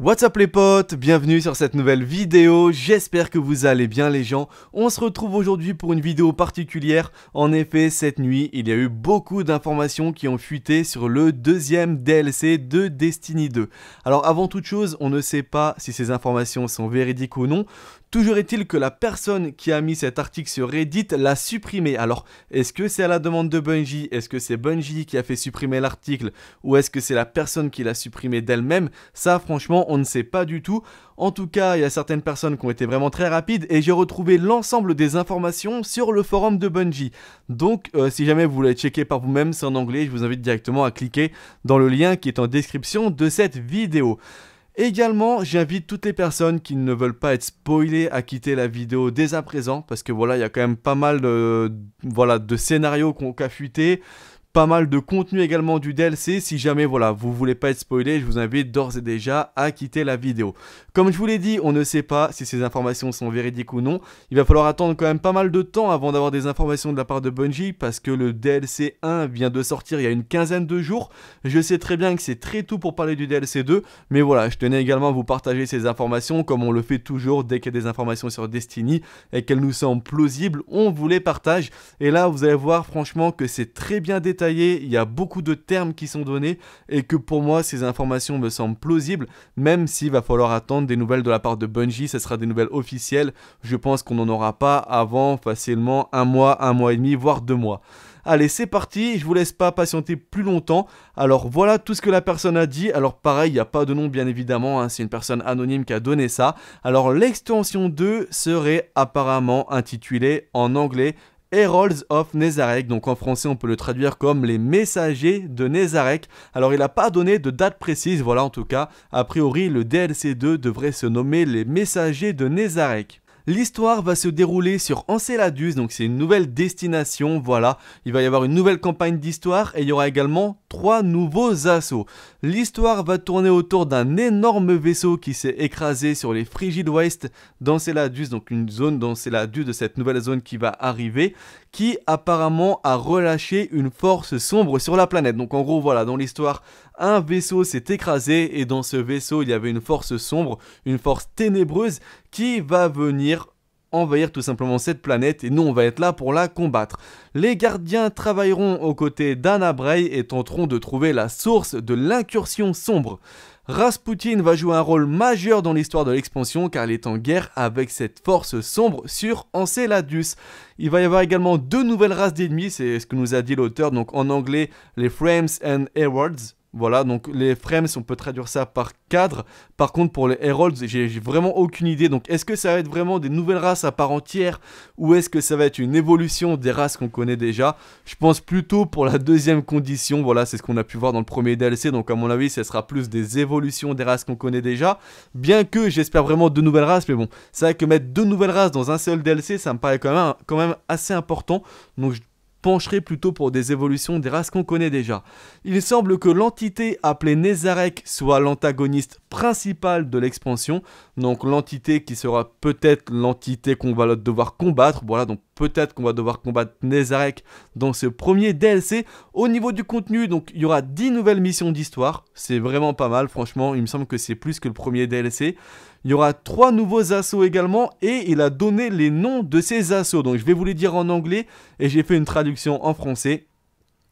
What's up les potes, bienvenue sur cette nouvelle vidéo, j'espère que vous allez bien les gens. On se retrouve aujourd'hui pour une vidéo particulière, en effet cette nuit il y a eu beaucoup d'informations qui ont fuité sur le deuxième DLC de Destiny 2. Alors avant toute chose, on ne sait pas si ces informations sont véridiques ou non, Toujours est-il que la personne qui a mis cet article sur Reddit l'a supprimé. Alors, est-ce que c'est à la demande de Bungie Est-ce que c'est Bungie qui a fait supprimer l'article Ou est-ce que c'est la personne qui l'a supprimé d'elle-même Ça, franchement, on ne sait pas du tout. En tout cas, il y a certaines personnes qui ont été vraiment très rapides et j'ai retrouvé l'ensemble des informations sur le forum de Bungie. Donc, euh, si jamais vous voulez checker par vous-même, c'est en anglais, je vous invite directement à cliquer dans le lien qui est en description de cette vidéo. Également, j'invite toutes les personnes qui ne veulent pas être spoilées à quitter la vidéo dès à présent, parce que voilà, il y a quand même pas mal de, voilà, de scénarios qu'on a fuités mal de contenu également du DLC. Si jamais voilà, vous voulez pas être spoilé, je vous invite d'ores et déjà à quitter la vidéo. Comme je vous l'ai dit, on ne sait pas si ces informations sont véridiques ou non. Il va falloir attendre quand même pas mal de temps avant d'avoir des informations de la part de Bungie parce que le DLC 1 vient de sortir il y a une quinzaine de jours. Je sais très bien que c'est très tout pour parler du DLC 2, mais voilà, je tenais également à vous partager ces informations comme on le fait toujours dès qu'il y a des informations sur Destiny et qu'elles nous semblent plausibles, on vous les partage. Et là, vous allez voir franchement que c'est très bien détaillé il y a beaucoup de termes qui sont donnés et que pour moi ces informations me semblent plausibles, même s'il va falloir attendre des nouvelles de la part de Bungie, ce sera des nouvelles officielles, je pense qu'on n'en aura pas avant facilement un mois, un mois et demi, voire deux mois. Allez, c'est parti, je vous laisse pas patienter plus longtemps. Alors voilà tout ce que la personne a dit. Alors pareil, il n'y a pas de nom bien évidemment, hein. c'est une personne anonyme qui a donné ça. Alors l'extension 2 serait apparemment intitulée en anglais Heralds of Nazareth, donc en français on peut le traduire comme les messagers de Nazareth. Alors il n'a pas donné de date précise, voilà en tout cas, a priori le DLC 2 devrait se nommer les messagers de Nazareth. L'histoire va se dérouler sur Enceladus, donc c'est une nouvelle destination, voilà. Il va y avoir une nouvelle campagne d'histoire et il y aura également trois nouveaux assauts. L'histoire va tourner autour d'un énorme vaisseau qui s'est écrasé sur les Frigides Ouest d'Enceladus, donc une zone d'Enceladus de cette nouvelle zone qui va arriver, qui apparemment a relâché une force sombre sur la planète. Donc en gros, voilà, dans l'histoire, un vaisseau s'est écrasé et dans ce vaisseau il y avait une force sombre, une force ténébreuse qui va venir envahir tout simplement cette planète et nous on va être là pour la combattre. Les gardiens travailleront aux côtés d'Anna Bray et tenteront de trouver la source de l'incursion sombre. Rasputin va jouer un rôle majeur dans l'histoire de l'expansion car il est en guerre avec cette force sombre sur Enceladus. Il va y avoir également deux nouvelles races d'ennemis, c'est ce que nous a dit l'auteur, donc en anglais les Frames and Awards voilà, donc les frames, on peut traduire ça par cadre. Par contre, pour les Heralds, j'ai vraiment aucune idée. Donc, est-ce que ça va être vraiment des nouvelles races à part entière ou est-ce que ça va être une évolution des races qu'on connaît déjà Je pense plutôt pour la deuxième condition. Voilà, c'est ce qu'on a pu voir dans le premier DLC. Donc, à mon avis, ça sera plus des évolutions des races qu'on connaît déjà. Bien que j'espère vraiment de nouvelles races, mais bon, c'est vrai que mettre deux nouvelles races dans un seul DLC, ça me paraît quand même, quand même assez important. Donc, je pencherait plutôt pour des évolutions des races qu'on connaît déjà. Il semble que l'entité appelée Nézarek soit l'antagoniste principal de l'expansion, donc l'entité qui sera peut-être l'entité qu'on va devoir combattre, voilà, donc peut-être qu'on va devoir combattre Nezarek dans ce premier DLC. Au niveau du contenu, donc il y aura 10 nouvelles missions d'histoire, c'est vraiment pas mal, franchement, il me semble que c'est plus que le premier DLC. Il y aura trois nouveaux assauts également et il a donné les noms de ces assauts. Donc je vais vous les dire en anglais et j'ai fait une traduction en français.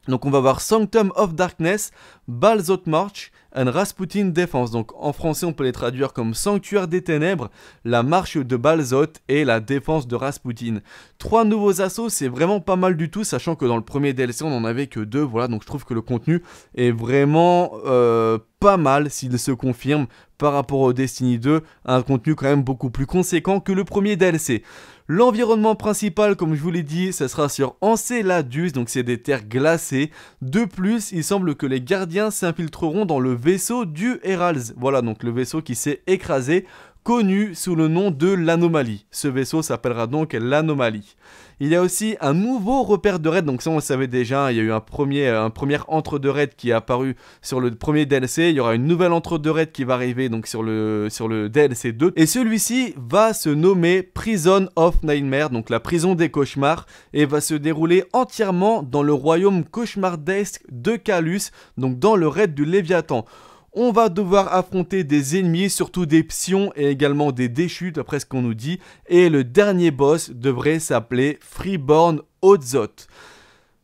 Donc on va voir Sanctum of Darkness, Balzot March and Rasputin Defense. Donc en français on peut les traduire comme Sanctuaire des Ténèbres, la marche de Balzot et la défense de Rasputin. Trois nouveaux assauts, c'est vraiment pas mal du tout, sachant que dans le premier DLC on n'en avait que deux, voilà, donc je trouve que le contenu est vraiment... Euh, pas mal s'il se confirme par rapport au Destiny 2, un contenu quand même beaucoup plus conséquent que le premier DLC. L'environnement principal, comme je vous l'ai dit, ce sera sur Enceladus, donc c'est des terres glacées. De plus, il semble que les gardiens s'infiltreront dans le vaisseau du herald Voilà, donc le vaisseau qui s'est écrasé connu sous le nom de l'anomalie. Ce vaisseau s'appellera donc l'anomalie. Il y a aussi un nouveau repère de raid, donc ça on le savait déjà, hein. il y a eu un premier, euh, un entre deux Raid qui est apparu sur le premier DLC, il y aura une nouvelle entre deux raids qui va arriver donc sur le, sur le DLC 2, et celui-ci va se nommer Prison of Nightmare, donc la prison des cauchemars, et va se dérouler entièrement dans le royaume cauchemardesque de Calus, donc dans le raid du Léviathan on va devoir affronter des ennemis, surtout des psions et également des déchutes, d'après ce qu'on nous dit. Et le dernier boss devrait s'appeler Freeborn Ozoth.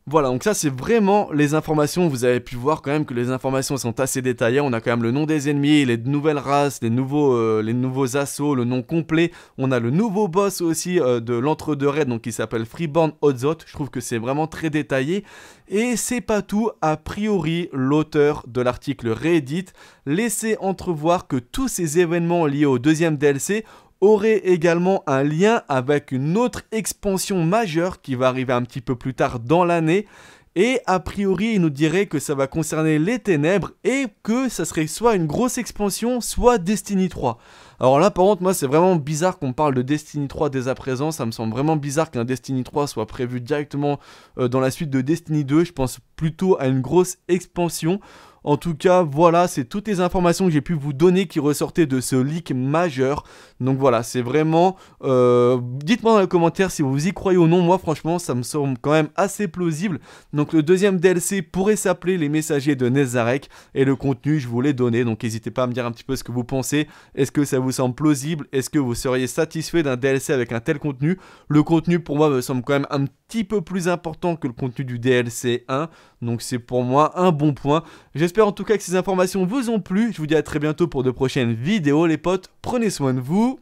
Voilà, donc ça c'est vraiment les informations, vous avez pu voir quand même que les informations sont assez détaillées, on a quand même le nom des ennemis, les nouvelles races, les nouveaux, euh, les nouveaux assauts, le nom complet, on a le nouveau boss aussi euh, de l'entre-deux raids, donc qui s'appelle Freeborn Ozot, je trouve que c'est vraiment très détaillé, et c'est pas tout, a priori l'auteur de l'article réédite laissait entrevoir que tous ces événements liés au deuxième DLC aurait également un lien avec une autre expansion majeure qui va arriver un petit peu plus tard dans l'année. Et a priori, il nous dirait que ça va concerner les ténèbres et que ça serait soit une grosse expansion, soit Destiny 3. Alors là, par contre, moi, c'est vraiment bizarre qu'on parle de Destiny 3 dès à présent. Ça me semble vraiment bizarre qu'un Destiny 3 soit prévu directement euh, dans la suite de Destiny 2. Je pense plutôt à une grosse expansion. En tout cas, voilà, c'est toutes les informations que j'ai pu vous donner qui ressortaient de ce leak majeur. Donc voilà, c'est vraiment... Euh, dites-moi dans les commentaires si vous y croyez ou non. Moi, franchement, ça me semble quand même assez plausible. Donc le deuxième DLC pourrait s'appeler Les Messagers de Nazarek, Et le contenu, je vous l'ai donné. Donc n'hésitez pas à me dire un petit peu ce que vous pensez. Est-ce que ça vous semble plausible Est-ce que vous seriez satisfait d'un DLC avec un tel contenu Le contenu, pour moi, me semble quand même un petit peu plus important que le contenu du DLC 1. Donc c'est pour moi un bon point. J'espère en tout cas que ces informations vous ont plu. Je vous dis à très bientôt pour de prochaines vidéos les potes. Prenez soin de vous.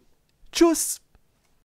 Tchuss